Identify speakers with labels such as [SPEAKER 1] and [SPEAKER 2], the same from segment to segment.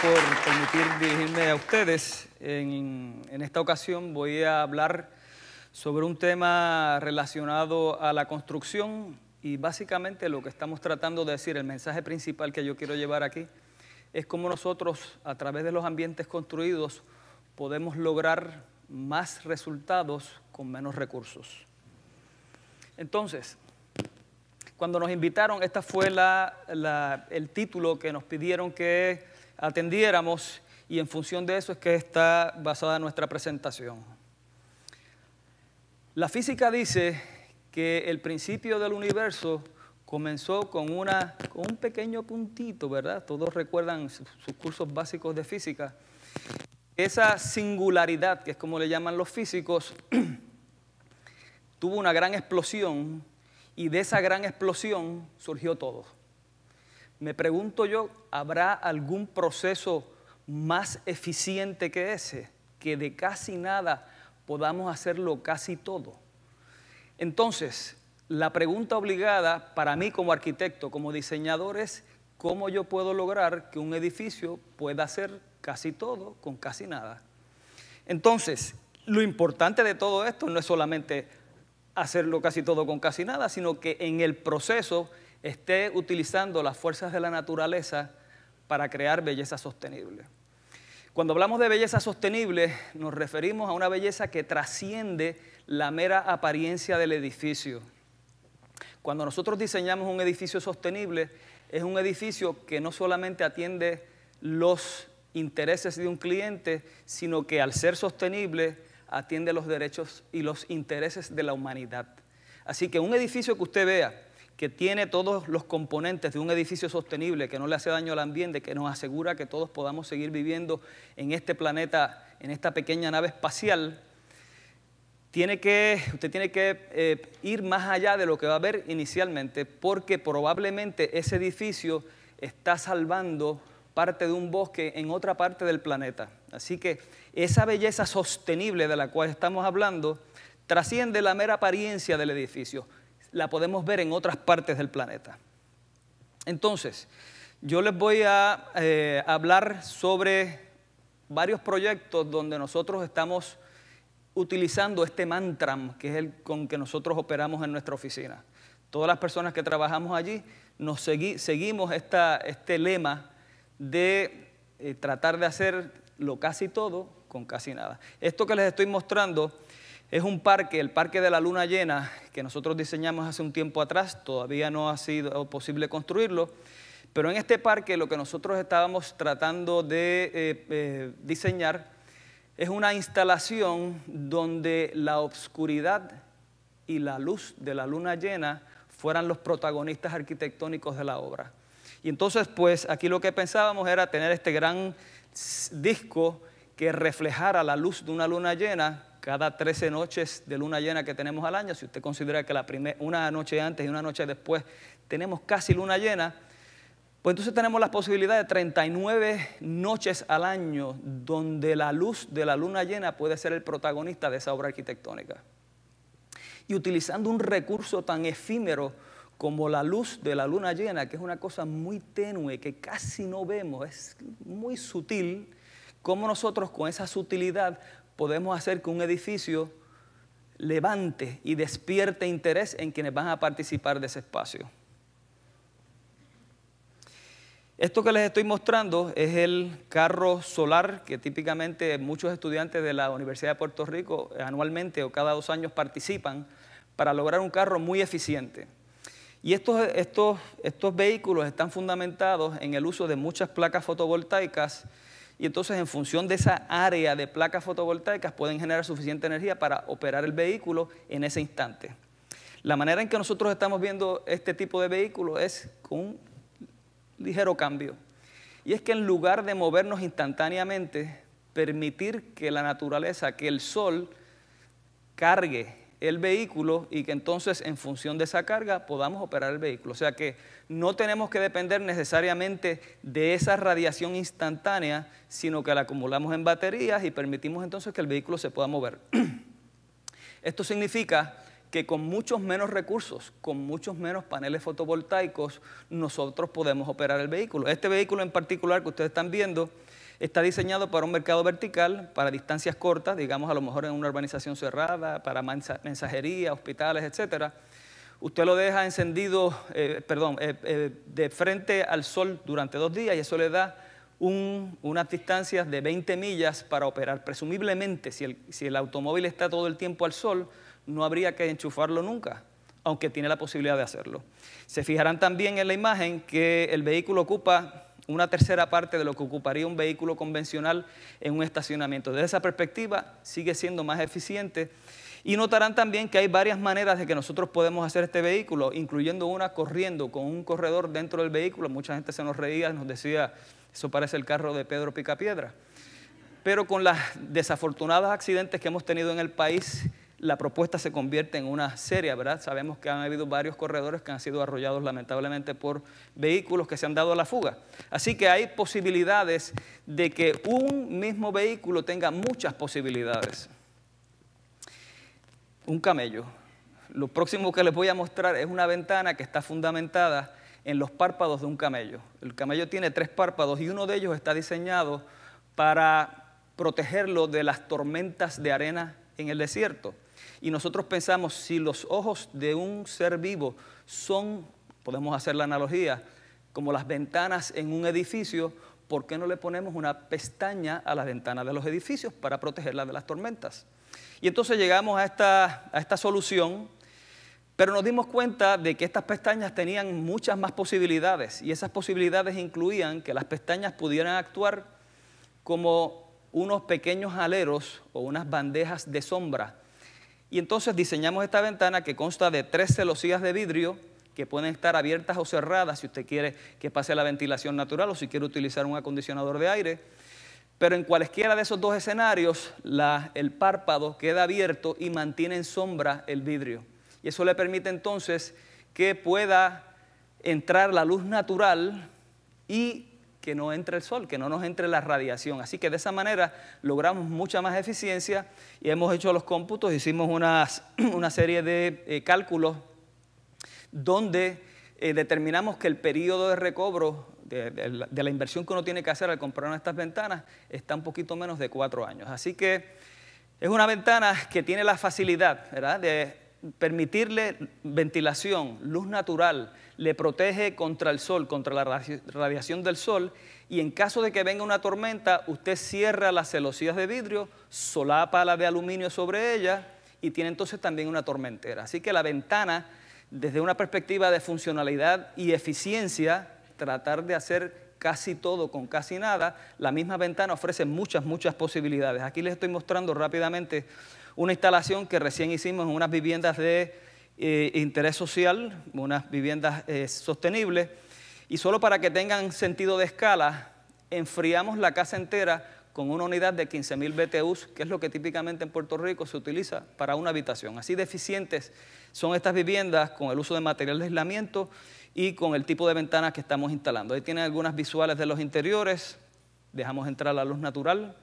[SPEAKER 1] por permitir dirigirme a ustedes. En, en, esta ocasión voy a hablar sobre un tema relacionado a la construcción y básicamente lo que estamos tratando de decir, el mensaje principal que yo quiero llevar aquí, es cómo nosotros a través de los ambientes construidos podemos lograr más resultados con menos recursos. Entonces, cuando nos invitaron, este fue la, el título que nos pidieron que atendiéramos y en función de eso es que está basada nuestra presentación. La física dice que el principio del universo comenzó con, una, con un pequeño puntito, ¿verdad? Todos recuerdan sus, sus cursos básicos de física. Esa singularidad, que es como le llaman los físicos, tuvo una gran explosión y de esa gran explosión surgió todo. Me pregunto yo, ¿habrá algún proceso más eficiente que ese? Que de casi nada podamos hacerlo casi todo. Entonces, la pregunta obligada para mí como arquitecto, como diseñador, es cómo yo puedo lograr que un edificio pueda hacer casi todo con casi nada. Entonces, lo importante de todo esto no es solamente hacerlo casi todo con casi nada, sino que en el proceso esté utilizando las fuerzas de la naturaleza para crear belleza sostenible. Cuando hablamos de belleza sostenible, nos referimos a una belleza que trasciende la mera apariencia del edificio. Cuando nosotros diseñamos un edificio sostenible, es un edificio que no solamente atiende los intereses de un cliente, sino que al ser sostenible atiende los derechos y los intereses de la humanidad. Así que un edificio que usted vea que tiene todos los componentes de un edificio sostenible que no le hace daño al ambiente, que nos asegura que todos podamos seguir viviendo en este planeta, en esta pequeña nave espacial, tiene que, usted tiene que eh, ir más allá de lo que va a ver inicialmente, porque probablemente ese edificio está salvando parte de un bosque en otra parte del planeta. Así que esa belleza sostenible de la cual estamos hablando trasciende la mera apariencia del edificio la podemos ver en otras partes del planeta. Entonces, yo les voy a eh, hablar sobre varios proyectos donde nosotros estamos utilizando este mantra, que es el con que nosotros operamos en nuestra oficina. Todas las personas que trabajamos allí nos seguimos esta, este lema de eh, tratar de hacer lo casi todo con casi nada. Esto que les estoy mostrando es un parque, el Parque de la Luna Llena, que nosotros diseñamos hace un tiempo atrás, todavía no ha sido posible construirlo, pero en este parque lo que nosotros estábamos tratando de eh, eh, diseñar es una instalación donde la obscuridad y la luz de la luna llena fueran los protagonistas arquitectónicos de la obra. Y entonces, pues aquí lo que pensábamos era tener este gran disco que reflejara la luz de una luna llena cada 13 noches de luna llena que tenemos al año, si usted considera que la una noche antes y una noche después tenemos casi luna llena, pues entonces tenemos la posibilidad de 39 noches al año donde la luz de la luna llena puede ser el protagonista de esa obra arquitectónica. Y utilizando un recurso tan efímero como la luz de la luna llena, que es una cosa muy tenue, que casi no vemos, es muy sutil, cómo nosotros con esa sutilidad podemos hacer que un edificio levante y despierte interés en quienes van a participar de ese espacio. Esto que les estoy mostrando es el carro solar que típicamente muchos estudiantes de la Universidad de Puerto Rico anualmente o cada dos años participan para lograr un carro muy eficiente. Y estos, estos vehículos están fundamentados en el uso de muchas placas fotovoltaicas y entonces en función de esa área de placas fotovoltaicas pueden generar suficiente energía para operar el vehículo en ese instante. La manera en que nosotros estamos viendo este tipo de vehículo es con un ligero cambio. Y es que en lugar de movernos instantáneamente, permitir que la naturaleza, que el sol cargue el vehículo y que entonces en función de esa carga podamos operar el vehículo. O sea que no tenemos que depender necesariamente de esa radiación instantánea, sino que la acumulamos en baterías y permitimos entonces que el vehículo se pueda mover. Esto significa que con muchos menos recursos, con muchos menos paneles fotovoltaicos, nosotros podemos operar el vehículo. Este vehículo en particular que ustedes están viendo Está diseñado para un mercado vertical, para distancias cortas, digamos a lo mejor en una urbanización cerrada, para mensajería, hospitales, etc. Usted lo deja encendido, eh, perdón, eh, eh, de frente al sol durante dos días y eso le da unas distancias de 20 millas para operar. Presumiblemente, si el automóvil está todo el tiempo al sol, no habría que enchufarlo nunca, aunque tiene la posibilidad de hacerlo. Se fijarán también en la imagen que el vehículo ocupa una tercera parte de lo que ocuparía un vehículo convencional en un estacionamiento. Desde esa perspectiva sigue siendo más eficiente. Y notarán también que hay varias maneras de que nosotros podemos hacer este vehículo, incluyendo una corriendo con un corredor dentro del vehículo. Mucha gente se nos reía, nos decía, eso parece el carro de Pedro Picapiedra. Pero con los desafortunados accidentes que hemos tenido en el país, la propuesta se convierte en una serie, ¿verdad? Sabemos que han habido varios corredores que han sido arrollados lamentablemente por vehículos que se han dado a la fuga. Así que hay posibilidades de que un mismo vehículo tenga muchas posibilidades. Un camello. Lo próximo que les voy a mostrar es una ventana que está fundamentada en los párpados de un camello. El camello tiene tres párpados y uno de ellos está diseñado para protegerlo de las tormentas de arena en el desierto. Y nosotros pensamos, si los ojos de un ser vivo son, podemos hacer la analogía, como las ventanas en un edificio, ¿por qué no le ponemos una pestaña a las ventanas de los edificios para protegerla de las tormentas? Y entonces llegamos a esta, a esta solución, pero nos dimos cuenta de que estas pestañas tenían muchas más posibilidades y esas posibilidades incluían que las pestañas pudieran actuar como unos pequeños aleros o unas bandejas de sombra y entonces diseñamos esta ventana que consta de tres celosías de vidrio que pueden estar abiertas o cerradas si usted quiere que pase la ventilación natural o si quiere utilizar un acondicionador de aire. Pero en cualesquiera de esos dos escenarios, el párpado queda abierto y mantiene en sombra el vidrio. Y eso le permite entonces que pueda entrar la luz natural y que no entre el sol, que no nos entre la radiación. Así que de esa manera logramos mucha más eficiencia y hemos hecho los cómputos, hicimos una serie de eh, cálculos donde eh, determinamos que el periodo de recobro de, la, inversión que uno tiene que hacer al comprar una de estas ventanas está un poquito menos de cuatro años. Así que es una ventana que tiene la facilidad ¿verdad? de permitirle ventilación, luz natural, le protege contra el sol, contra la radiación del sol, y en caso de que venga una tormenta, usted cierra las celosías de vidrio, solapa la de aluminio sobre ella y tiene entonces también una tormentera. Así que la ventana, desde una perspectiva de funcionalidad y eficiencia, tratar de hacer casi todo con casi nada, la misma ventana ofrece muchas, muchas posibilidades. Aquí les estoy mostrando rápidamente una instalación que recién hicimos en unas viviendas de eh, interés social, unas viviendas eh, sostenibles. Y solo para que tengan sentido de escala, enfriamos la casa entera con una unidad de 15.000 BTUs, que es lo que típicamente en Puerto Rico se utiliza para una habitación. Así de son estas viviendas con el uso de material de aislamiento y con el tipo de ventanas que estamos instalando. Ahí tienen algunas visuales de los interiores, dejamos entrar la luz natural,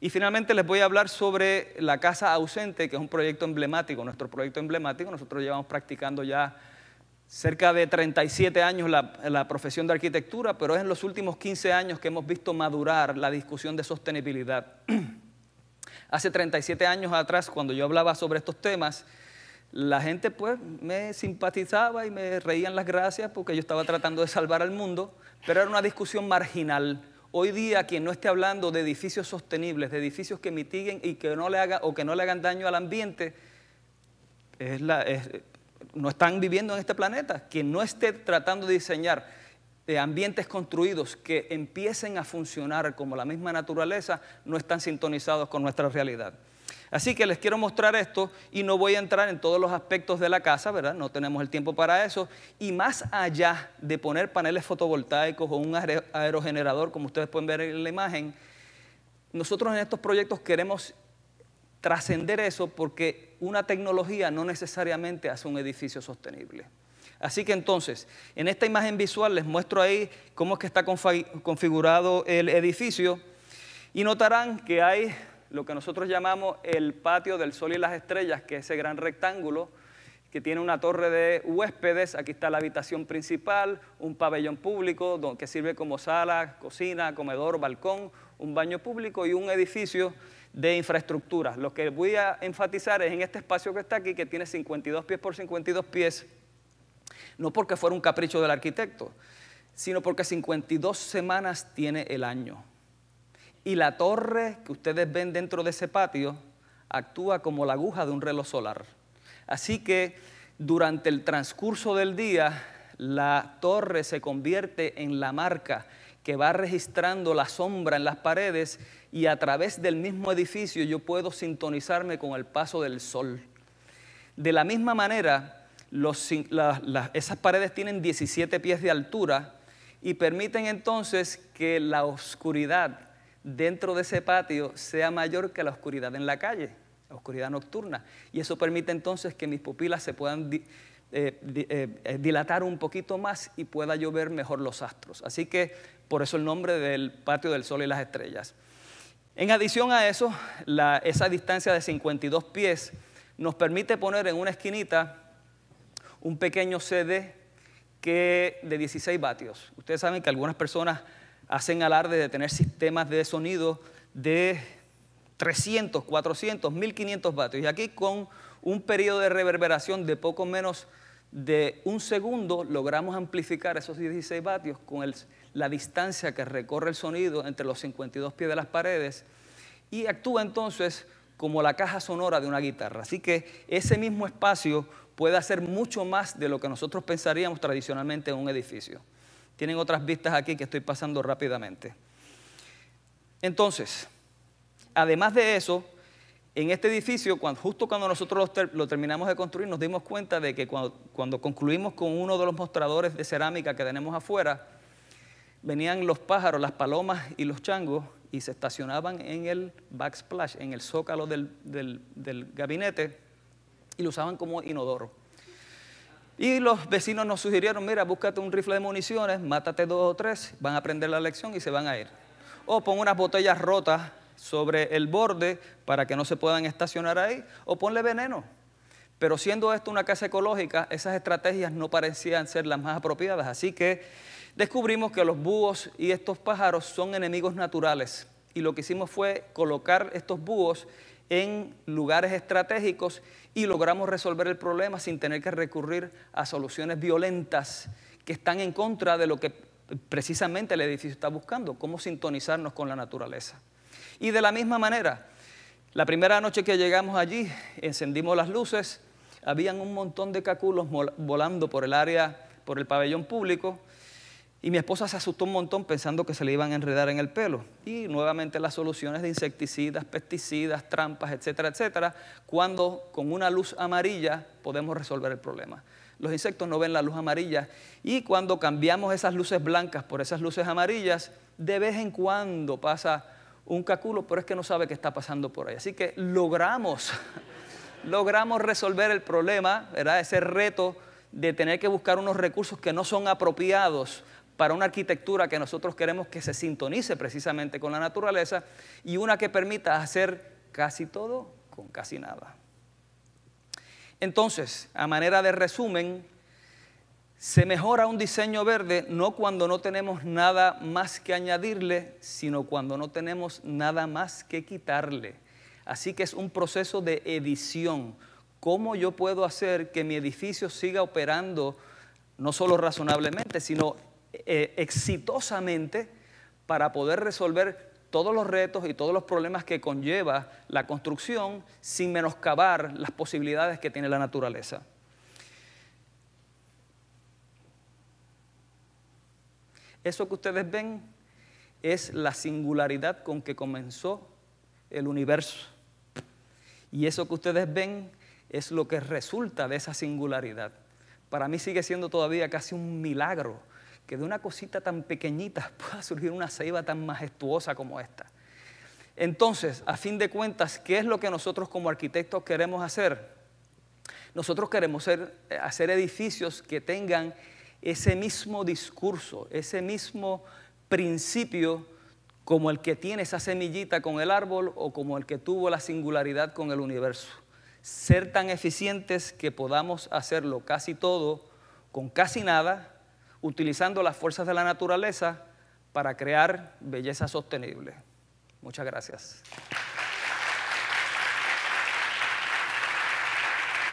[SPEAKER 1] y finalmente les voy a hablar sobre la casa ausente, que es un proyecto emblemático, nuestro proyecto emblemático. Nosotros llevamos practicando ya cerca de 37 años la, profesión de arquitectura, pero es en los últimos 15 años que hemos visto madurar la discusión de sostenibilidad. Hace 37 años atrás, cuando yo hablaba sobre estos temas, la gente pues me simpatizaba y me reían las gracias porque yo estaba tratando de salvar al mundo, pero era una discusión marginal Hoy día quien no esté hablando de edificios sostenibles, de edificios que mitiguen y que no le o que no le hagan daño al ambiente, no están viviendo en este planeta. Quien no esté tratando de diseñar eh, ambientes construidos que empiecen a funcionar como la misma naturaleza, no están sintonizados con nuestra realidad. Así que les quiero mostrar esto y no voy a entrar en todos los aspectos de la casa, ¿verdad? No tenemos el tiempo para eso. Y más allá de poner paneles fotovoltaicos o un aerogenerador, como ustedes pueden ver en la imagen, nosotros en estos proyectos queremos trascender eso porque una tecnología no necesariamente hace un edificio sostenible. Así que entonces, en esta imagen visual les muestro ahí cómo es que está configurado el edificio y notarán que hay lo que nosotros llamamos el patio del sol y las estrellas, que es ese gran rectángulo que tiene una torre de huéspedes, aquí está la habitación principal, un pabellón público que sirve como sala, cocina, comedor, balcón, un baño público y un edificio de infraestructura. Lo que voy a enfatizar es en este espacio que está aquí, que tiene 52 pies por 52 pies, no porque fuera un capricho del arquitecto, sino porque 52 semanas tiene el año. Y la torre que ustedes ven dentro de ese patio actúa como la aguja de un reloj solar. Así que durante el transcurso del día, la torre se convierte en la marca que va registrando la sombra en las paredes y a través del mismo edificio yo puedo sintonizarme con el paso del sol. De la misma manera, esas paredes tienen 17 pies de altura y permiten entonces que la oscuridad dentro de ese patio sea mayor que la oscuridad en la calle, la oscuridad nocturna. Y eso permite entonces que mis pupilas se puedan eh, eh, eh, dilatar un poquito más y pueda yo ver mejor los astros. Así que por eso el nombre del patio del sol y las estrellas. En adición a eso, esa distancia de 52 pies nos permite poner en una esquinita un pequeño CD que, de 16 vatios. Ustedes saben que algunas personas hacen alarde de tener sistemas de sonido de 300, 400, 1500 vatios. Y aquí con un periodo de reverberación de poco menos de un segundo logramos amplificar esos 16 vatios con la distancia que recorre el sonido entre los 52 pies de las paredes y actúa entonces como la caja sonora de una guitarra. Así que ese mismo espacio puede hacer mucho más de lo que nosotros pensaríamos tradicionalmente en un edificio. Tienen otras vistas aquí que estoy pasando rápidamente. Entonces, además de eso, en este edificio, cuando, justo cuando nosotros lo, terminamos de construir, nos dimos cuenta de que cuando, concluimos con uno de los mostradores de cerámica que tenemos afuera, venían los pájaros, las palomas y los changos y se estacionaban en el backsplash, en el zócalo del gabinete, y lo usaban como inodoro. Y los vecinos nos sugirieron, mira, búscate un rifle de municiones, mátate dos o tres, van a aprender la lección y se van a ir. O pon unas botellas rotas sobre el borde para que no se puedan estacionar ahí, o ponle veneno. Pero siendo esto una casa ecológica, esas estrategias no parecían ser las más apropiadas. Así que descubrimos que los búhos y estos pájaros son enemigos naturales. Y lo que hicimos fue colocar estos búhos en lugares estratégicos y logramos resolver el problema sin tener que recurrir a soluciones violentas que están en contra de lo que precisamente el edificio está buscando, cómo sintonizarnos con la naturaleza. Y de la misma manera, la primera noche que llegamos allí, encendimos las luces, habían un montón de caculos volando por el área, por el pabellón público, y mi esposa se asustó un montón pensando que se le iban a enredar en el pelo. Y nuevamente las soluciones de insecticidas, pesticidas, trampas, etcétera, etcétera, cuando con una luz amarilla podemos resolver el problema. Los insectos no ven la luz amarilla y cuando cambiamos esas luces blancas por esas luces amarillas, de vez en cuando pasa un caculo, pero es que no sabe qué está pasando por ahí. Así que logramos, logramos resolver el problema, ¿verdad? ese reto de tener que buscar unos recursos que no son apropiados para una arquitectura que nosotros queremos que se sintonice precisamente con la naturaleza y una que permita hacer casi todo con casi nada. Entonces, a manera de resumen, se mejora un diseño verde no cuando no tenemos nada más que añadirle, sino cuando no tenemos nada más que quitarle. Así que es un proceso de edición. ¿Cómo yo puedo hacer que mi edificio siga operando no solo razonablemente, sino eh, exitosamente para poder resolver todos los retos y todos los problemas que conlleva la construcción sin menoscabar las posibilidades que tiene la naturaleza. Eso que ustedes ven es la singularidad con que comenzó el universo. Y eso que ustedes ven es lo que resulta de esa singularidad. Para mí sigue siendo todavía casi un milagro que de una cosita tan pequeñita pueda surgir una ceiba tan majestuosa como esta. Entonces, a fin de cuentas, ¿qué es lo que nosotros como arquitectos queremos hacer? Nosotros queremos hacer, eh, hacer edificios que tengan ese mismo discurso, ese mismo principio como el que tiene esa semillita con el árbol o como el que tuvo la singularidad con el universo. Ser tan eficientes que podamos hacerlo casi todo con casi nada utilizando las fuerzas de la naturaleza para crear belleza sostenible. Muchas gracias.